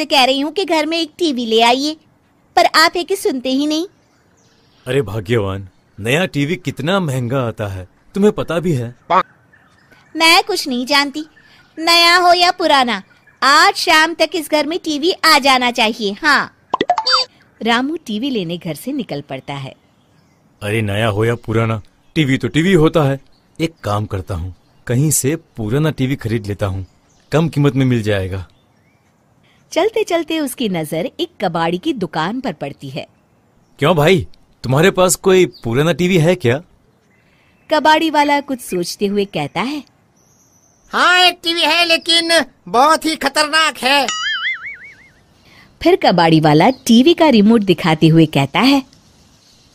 आपसे कह रही हूँ कि घर में एक टीवी ले आइए पर आप एक सुनते ही नहीं अरे भाग्यवान नया टीवी कितना महंगा आता है तुम्हें पता भी है मैं कुछ नहीं जानती नया हो या पुराना आज शाम तक इस घर में टीवी आ जाना चाहिए हाँ रामू टीवी लेने घर से निकल पड़ता है अरे नया हो या पुराना टीवी तो टीवी होता है एक काम करता हूँ कहीं से पुराना टीवी खरीद लेता हूँ कम कीमत में मिल जाएगा चलते चलते उसकी नजर एक कबाड़ी की दुकान पर पड़ती है क्यों भाई तुम्हारे पास कोई पुराना टीवी है क्या कबाड़ी वाला कुछ सोचते हुए कहता है हाँ एक टीवी है लेकिन बहुत ही खतरनाक है फिर कबाड़ी वाला टीवी का रिमोट दिखाते हुए कहता है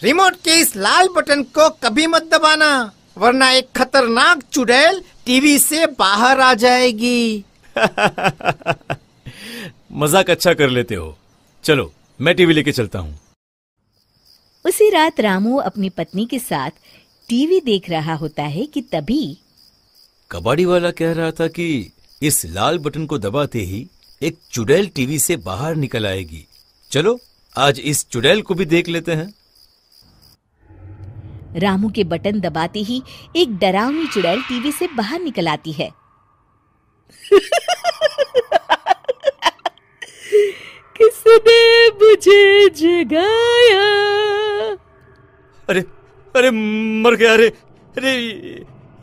रिमोट के इस लाल बटन को कभी मत दबाना वरना एक खतरनाक चुड़ैल टीवी से बाहर आ जाएगी मजाक अच्छा कर लेते हो चलो मैं टीवी लेके चलता हूँ उसी रात रामू अपनी पत्नी के साथ टीवी देख रहा होता है कि तभी कबाड़ी वाला कह रहा था कि इस लाल बटन को दबाते ही एक चुड़ैल टीवी से बाहर निकल आएगी चलो आज इस चुड़ैल को भी देख लेते हैं रामू के बटन दबाते ही एक डरावनी चुड़ैल टीवी से बाहर निकल आती है तूने मुझे जगाया अरे अरे मर गया अरे अरे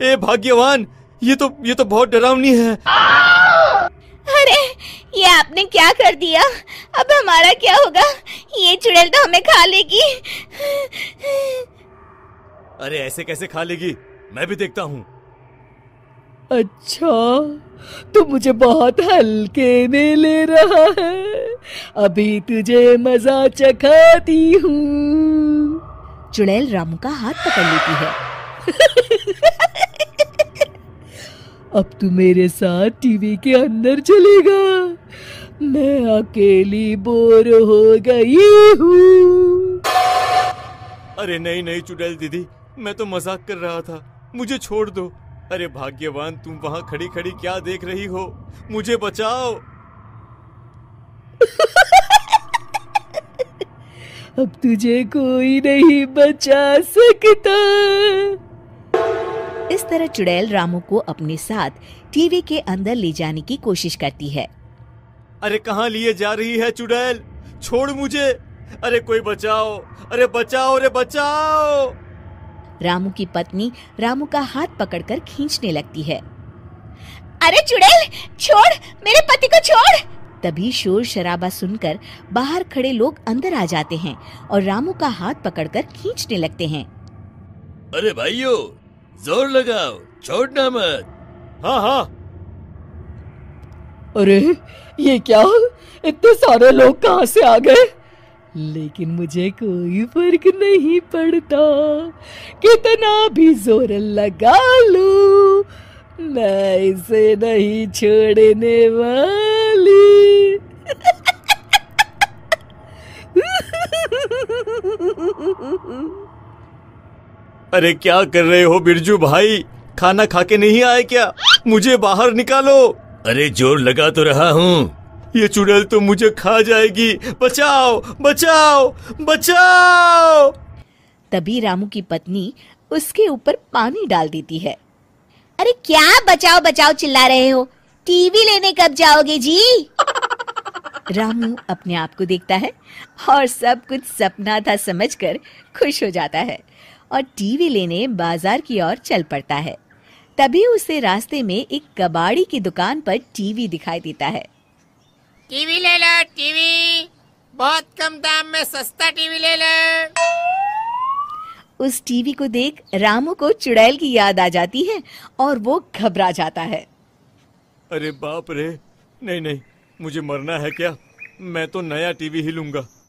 ए भाग्यवान ये तो ये तो बहुत डरावनी है अरे ये आपने क्या कर दिया अब हमारा क्या होगा ये चुड़ैल तो हमें खा लेगी अरे ऐसे कैसे खा लेगी मैं भी देखता हूँ अच्छा तू तो मुझे बहुत हल्के में ले रहा है अभी तुझे मजा चखाती हूँ चुड़ैल रामू का हाथ पकड़ लेती है अब तू मेरे साथ टीवी के अंदर चलेगा मैं अकेली बोर हो गई हूँ अरे नहीं नहीं चुड़ैल दीदी मैं तो मजाक कर रहा था मुझे छोड़ दो अरे भाग्यवान तुम वहां खड़ी खड़ी क्या देख रही हो मुझे बचाओ अब तुझे कोई नहीं बचा सकता इस तरह चुड़ैल रामू को अपने साथ टीवी के अंदर ले जाने की कोशिश करती है अरे कहाँ लिए जा रही है चुड़ैल छोड़ मुझे अरे कोई बचाओ अरे बचाओ अरे बचाओ रामू की पत्नी रामू का हाथ पकड़कर खींचने लगती है अरे चुड़ैल छोड़ मेरे पति को छोड़ तभी शोर शराबा सुनकर बाहर खड़े लोग अंदर आ जाते हैं और रामू का हाथ पकड़कर खींचने लगते हैं अरे भाइयों जोर लगाओ छोड़ना मत हाँ हाँ अरे ये क्या इतने सारे लोग कहाँ से आ गए लेकिन मुझे कोई फर्क नहीं पड़ता कितना भी जोर लगा लू मैं इसे नहीं छोड़ने वाली अरे क्या कर रहे हो बिरजू भाई खाना खा के नहीं आए क्या मुझे बाहर निकालो अरे जोर लगा तो रहा हूँ ये चुड़ैल तो मुझे खा जाएगी बचाओ बचाओ बचाओ तभी रामू की पत्नी उसके ऊपर पानी डाल देती है अरे क्या बचाओ बचाओ चिल्ला रहे हो टीवी लेने कब जाओगे जी रामू अपने आप को देखता है और सब कुछ सपना था समझकर खुश हो जाता है और टीवी लेने बाजार की ओर चल पड़ता है तभी उसे रास्ते में एक कबाड़ी की दुकान पर टीवी दिखाई देता है टीवी ले लो टीवी बहुत कम दाम में सस्ता टीवी ले लो उस टीवी को देख रामू को चुड़ैल की याद आ जाती है और वो घबरा जाता है अरे बाप रे नहीं नहीं मुझे मरना है क्या मैं तो नया टीवी ही लूंगा